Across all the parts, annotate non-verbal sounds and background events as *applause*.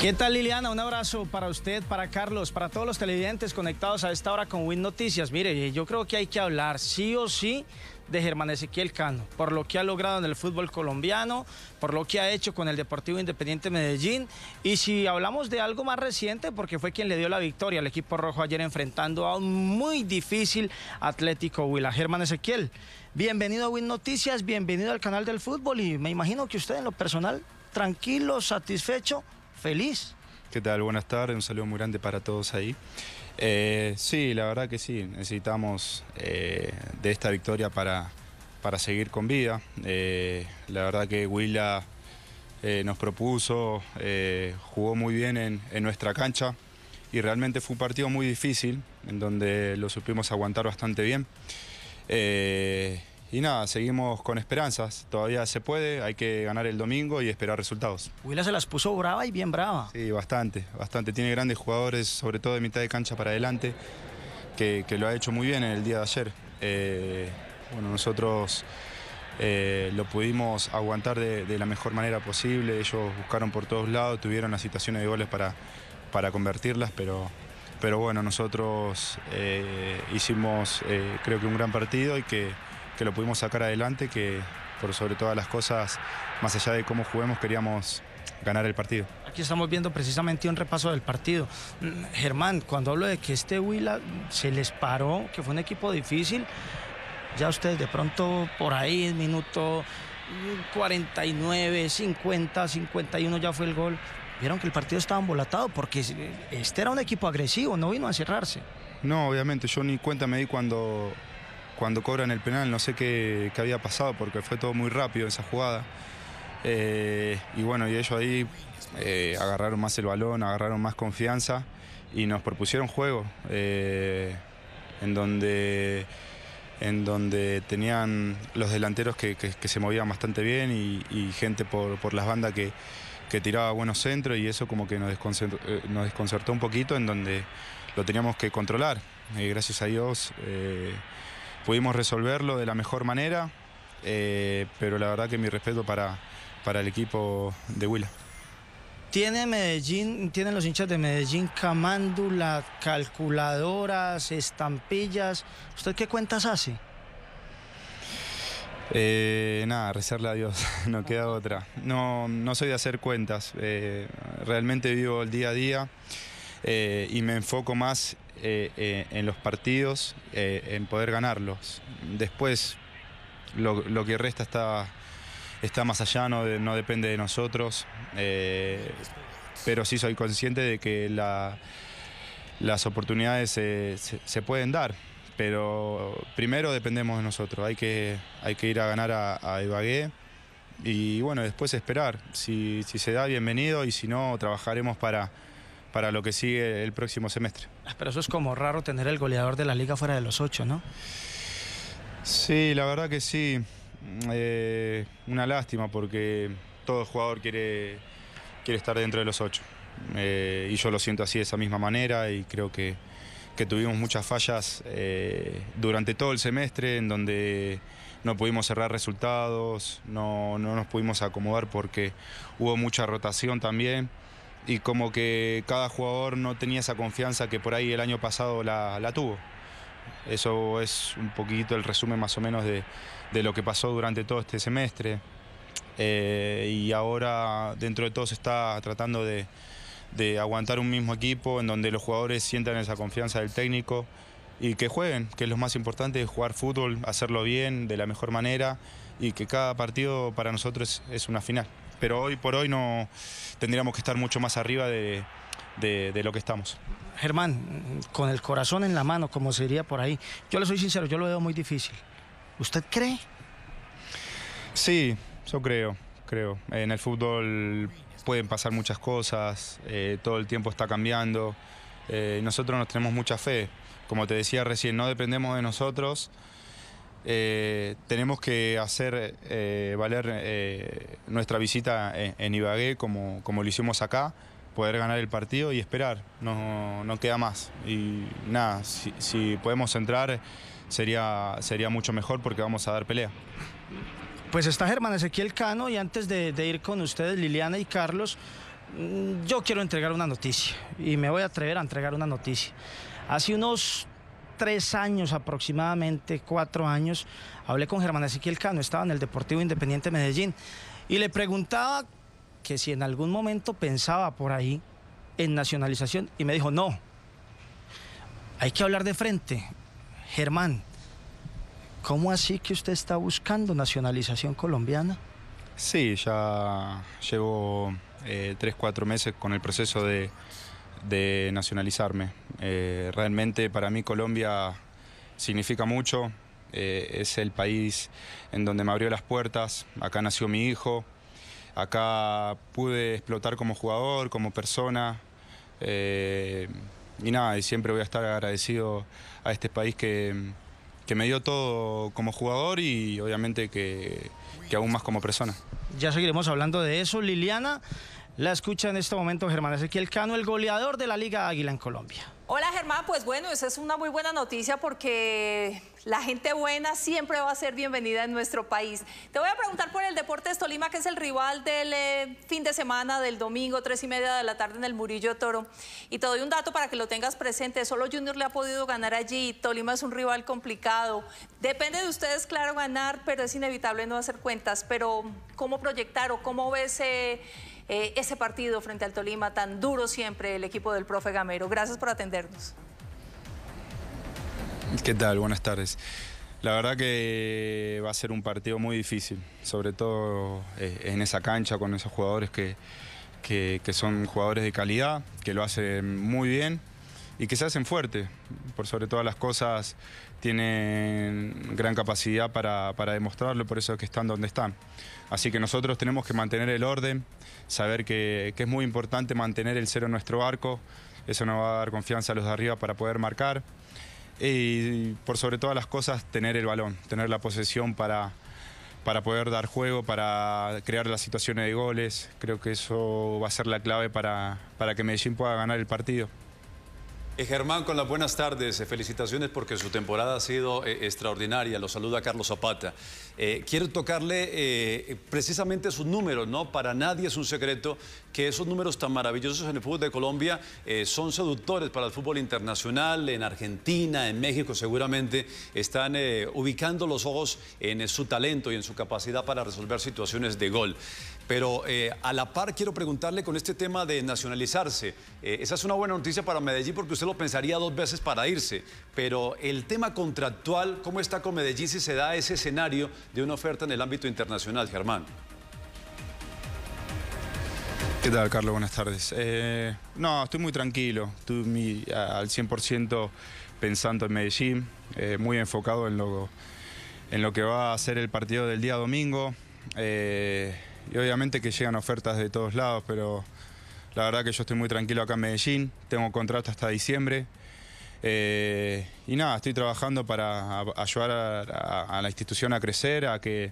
¿Qué tal Liliana? Un abrazo para usted, para Carlos, para todos los televidentes conectados a esta hora con Win Noticias. Mire, yo creo que hay que hablar sí o sí de Germán Ezequiel Cano, por lo que ha logrado en el fútbol colombiano, por lo que ha hecho con el Deportivo Independiente Medellín. Y si hablamos de algo más reciente, porque fue quien le dio la victoria al equipo rojo ayer enfrentando a un muy difícil Atlético Huila. Germán Ezequiel, bienvenido a Win Noticias, bienvenido al canal del fútbol y me imagino que usted en lo personal, tranquilo, satisfecho feliz. ¿Qué tal? Buenas tardes, un saludo muy grande para todos ahí. Eh, sí, la verdad que sí, necesitamos eh, de esta victoria para, para seguir con vida. Eh, la verdad que Willa nos propuso, jugó muy bien en, nuestra cancha y realmente fue un partido muy difícil, en donde lo supimos aguantar bastante bien y nada, seguimos con esperanzas. Todavía se puede, hay que ganar el domingo y esperar resultados. Huila se las puso brava y bien brava. Sí, bastante, bastante. Tiene grandes jugadores, sobre todo de mitad de cancha para adelante, que, lo ha hecho muy bien en el día de ayer. Eh, bueno, nosotros eh, lo pudimos aguantar de, la mejor manera posible. Ellos buscaron por todos lados, tuvieron las situaciones de goles para, para convertirlas, pero, pero bueno, nosotros eh, hicimos creo que un gran partido y que que lo pudimos sacar adelante, que por sobre todas las cosas, más allá de cómo juguemos, queríamos ganar el partido. Aquí estamos viendo precisamente un repaso del partido. Mm, Germán, cuando hablo de que este Huila se les paró, que fue un equipo difícil, ya ustedes de pronto por ahí, en minuto 49, 50, 51 ya fue el gol. Vieron que el partido estaba embolatado porque este era un equipo agresivo, no vino a cerrarse. No, obviamente, yo ni cuenta me di cuando cuando cobran el penal, no sé qué, había pasado porque fue todo muy rápido esa jugada. Eh, y bueno, y ellos ahí eh, agarraron más el balón, agarraron más confianza y nos propusieron juego eh, en donde en donde tenían los delanteros que, se movían bastante bien y, gente por, las bandas que, tiraba buenos centros y eso como que nos desconcertó, nos desconcertó un poquito en donde lo teníamos que controlar. Y gracias a Dios Pudimos resolverlo de la mejor manera, eh, pero la verdad que mi respeto para, para el equipo de Huila. Tiene Medellín, tienen los hinchas de Medellín camándulas, calculadoras, estampillas. ¿Usted qué cuentas hace? Eh, nada, rezarle a Dios, *laughs* no queda otra. No, no soy de hacer cuentas, eh, realmente vivo el día a día. Eh, y me enfoco más eh, eh, en los partidos, en poder ganarlos. Después, lo, que resta está, está más allá, no, no depende de nosotros, pero sí soy consciente de que las oportunidades se, pueden dar pero primero dependemos de nosotros. Hay que, hay que ir a ganar a, a y bueno, después esperar. si, se da, bienvenido y si no, trabajaremos para, para lo que sigue el próximo semestre. Ah, pero eso es como raro tener el goleador de la liga fuera de los ocho, ¿no? Sí, la verdad que sí. Eh, una lástima porque todo jugador quiere, quiere estar dentro de los ocho. Eh, y yo lo siento así de esa misma manera y creo que, tuvimos muchas fallas eh, durante todo el semestre en donde no pudimos cerrar resultados, no, no nos pudimos acomodar porque hubo mucha rotación también y como que cada jugador no tenía esa confianza que por ahí el año pasado la, tuvo. Eso es un poquito el resumen más o menos de, lo que pasó durante todo este semestre. Eh, y ahora dentro de todo se está tratando de, de, aguantar un mismo equipo en donde los jugadores sientan esa confianza del técnico y que jueguen, que es lo más importante, jugar fútbol, hacerlo bien, de la mejor manera y que cada partido para nosotros es una final pero hoy por hoy no tendríamos que estar mucho más arriba de, lo que estamos. Germán, con el corazón en la mano, como se diría por ahí, yo le soy sincero, yo lo veo muy difícil. ¿Usted cree? Sí, yo creo, creo. En el fútbol pueden pasar muchas cosas, eh, todo el tiempo está cambiando. Eh, nosotros nos tenemos mucha fe. Como te decía recién, no dependemos de nosotros. Eh, tenemos que hacer eh, valer eh, nuestra visita en, Ibagué como, como, lo hicimos acá, poder ganar el partido y esperar, no, queda más. Y nada, si, podemos entrar sería, sería mucho mejor porque vamos a dar pelea. Pues está Germán Ezequiel Cano y antes de ir con ustedes, Liliana y Carlos, mm, yo quiero entregar una noticia y me voy a atrever a entregar una noticia. Hace unos tres años aproximadamente, cuatro años, hablé con Germán Ezequiel Cano, estaba en el Deportivo Independiente Medellín, y le preguntaba que si en algún momento pensaba por ahí en nacionalización, y me dijo, no, hay que hablar de frente. Germán, ¿cómo así que usted está buscando nacionalización colombiana? Sí, ya llevo eh, tres, cuatro meses con el proceso de de nacionalizarme. Eh, realmente para mí Colombia significa mucho, eh, es el país en donde me abrió las puertas, acá nació mi hijo, acá pude explotar como jugador, como persona. Eh, y nada, y siempre voy a estar agradecido a este país que, me dio todo como jugador y obviamente que, que aún más como persona. Ya seguiremos hablando de eso, Liliana. La escucha en este momento Germán Ezequiel Cano, el goleador de la Liga Águila en Colombia. Hola Germán, pues bueno, esa es una muy buena noticia porque la gente buena siempre va a ser bienvenida en nuestro país. Te voy a preguntar por el Deportes Tolima, que es el rival del eh, fin de semana, del domingo, tres y media de la tarde en el Murillo Toro. Y te doy un dato para que lo tengas presente, solo Junior le ha podido ganar allí, Tolima es un rival complicado. Depende de ustedes, claro, ganar, pero es inevitable no hacer cuentas. Pero, ¿cómo proyectar o cómo ves... Eh, eh, ese partido frente al Tolima tan duro siempre el equipo del profe Gamero. Gracias por atendernos. ¿Qué tal? Buenas tardes. La verdad que va a ser un partido muy difícil, sobre todo eh, en esa cancha con esos jugadores que, que, que son jugadores de calidad, que lo hacen muy bien y que se hacen fuerte. Por sobre todas las cosas, tienen gran capacidad para, demostrarlo, por eso que están donde están. Así que nosotros tenemos que mantener el orden, saber que, es muy importante mantener el cero en nuestro arco, eso nos va a dar confianza a los de arriba para poder marcar y por sobre todas las cosas tener el balón, tener la posesión para, para poder dar juego, para crear las situaciones de goles. Creo que eso va a ser la clave para, para que Medellín pueda ganar el partido. Eh, Germán, con las buenas tardes. Eh, felicitaciones porque su temporada ha sido eh, extraordinaria. Lo saluda Carlos Zapata. quiero tocarle precisamente sus números, ¿no? Para nadie es un secreto que esos números tan maravillosos en el fútbol de Colombia son seductores para el fútbol internacional. En Argentina, en México, seguramente están ubicando los ojos en su talento y en su capacidad para resolver situaciones de gol. Pero a la par quiero preguntarle con este tema de nacionalizarse. esa es una buena noticia para Medellín porque usted lo pensaría dos veces para irse. Pero el tema contractual, ¿cómo está con Medellín si se da ese escenario de una oferta en el ámbito internacional, Germán? ¿Qué tal, Carlos? Buenas tardes. Eh, no, estoy muy tranquilo, estoy al 100% pensando en Medellín, eh, muy enfocado en lo, en lo que va a ser el partido del día domingo. Eh, y obviamente que llegan ofertas de todos lados, pero la verdad que yo estoy muy tranquilo acá en Medellín, tengo contrato hasta diciembre. Eh, y nada, estoy trabajando para ayudar a, la institución a crecer, a que,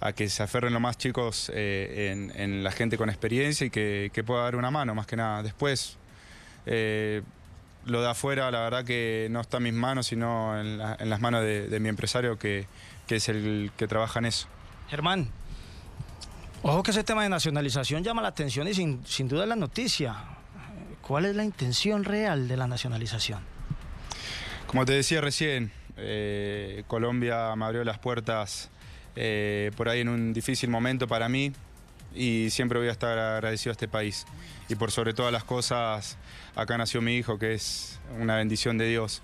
a que se aferren los más chicos eh, en, la gente con experiencia y que, pueda dar una mano, más que nada. Después, eh, lo de afuera, la verdad que no está en mis manos, sino en, las manos de, mi empresario, que es el que trabaja en eso. Germán, Ojo que ese tema de nacionalización llama la atención y sin, duda es la noticia. ¿Cuál es la intención real de la nacionalización? Como te decía recién, eh, Colombia me abrió las puertas eh, por ahí en un difícil momento para mí y siempre voy a estar agradecido a este país. Y por sobre todas las cosas, acá nació mi hijo, que es una bendición de Dios.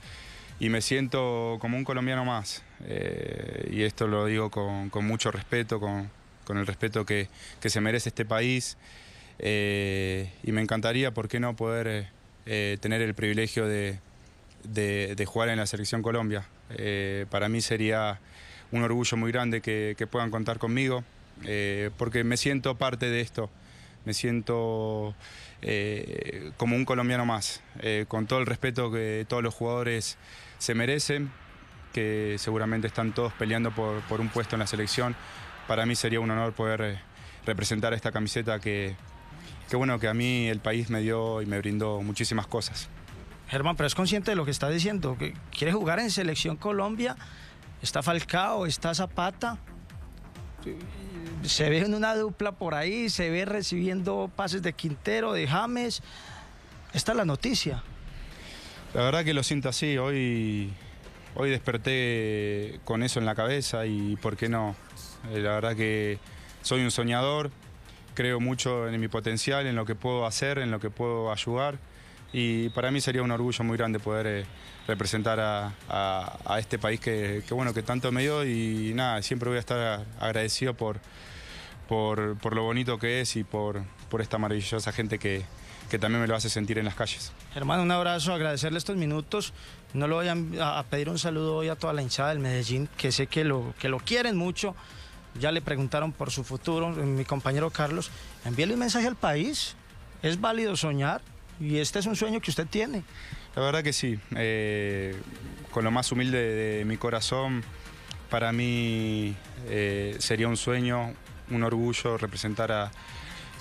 Y me siento como un colombiano más. Eh, y esto lo digo con, con mucho respeto, con, con el respeto que, se merece este país. Eh, y me encantaría, ¿por qué no?, poder eh, tener el privilegio de, jugar en la Selección Colombia. Eh, para mí sería un orgullo muy grande que, puedan contar conmigo, porque me siento parte de esto, me siento como un colombiano más, con todo el respeto que todos los jugadores se merecen, que seguramente están todos peleando por, por un puesto en la selección para mí sería un honor poder eh, representar esta camiseta que, bueno, que a mí el país me dio y me brindó muchísimas cosas. Germán, pero es consciente de lo que está diciendo, que quiere jugar en Selección Colombia, está Falcao, está Zapata, se ve en una dupla por ahí, se ve recibiendo pases de Quintero, de James, esta es la noticia. La verdad que lo siento así, hoy, hoy desperté con eso en la cabeza y por qué no, eh, la verdad que soy un soñador, creo mucho en mi potencial, en lo que puedo hacer, en lo que puedo ayudar. Y para mí sería un orgullo muy grande poder eh, representar a, este país que, tanto me dio y nada, siempre voy a estar agradecido por, lo bonito que es y por, por esta maravillosa gente que, también me lo hace sentir en las calles. Hermano, un abrazo, agradecerle estos minutos. No lo voy a, pedir un saludo hoy a toda la hinchada del Medellín, que sé que que lo quieren mucho ya le preguntaron por su futuro, eh, mi compañero Carlos, envíele un mensaje al país, es válido soñar y este es un sueño que usted tiene. La verdad que sí, eh, con lo más humilde de mi corazón, para mí eh, sería un sueño, un orgullo representar a,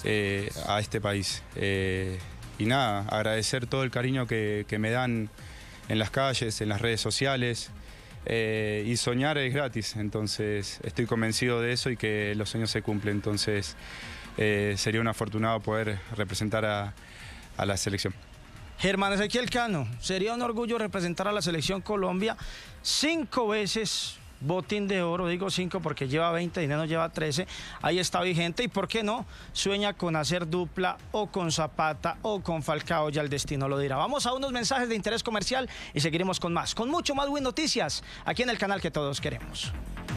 este país. y nada, agradecer todo el cariño que me dan en las calles, en las redes sociales, eh, y soñar es gratis, entonces estoy convencido de eso y que los sueños se cumplen, entonces eh, sería un afortunado poder representar a, a la selección. Germán Ezequiel Cano, sería un orgullo representar a la selección Colombia cinco veces botín de oro, digo 5 porque lleva 20, dinero lleva 13, ahí está vigente y por qué no, sueña con hacer dupla o con Zapata o con Falcao, ya el destino lo dirá. Vamos a unos mensajes de interés comercial y seguiremos con más, con mucho más Win Noticias, aquí en el canal que todos queremos.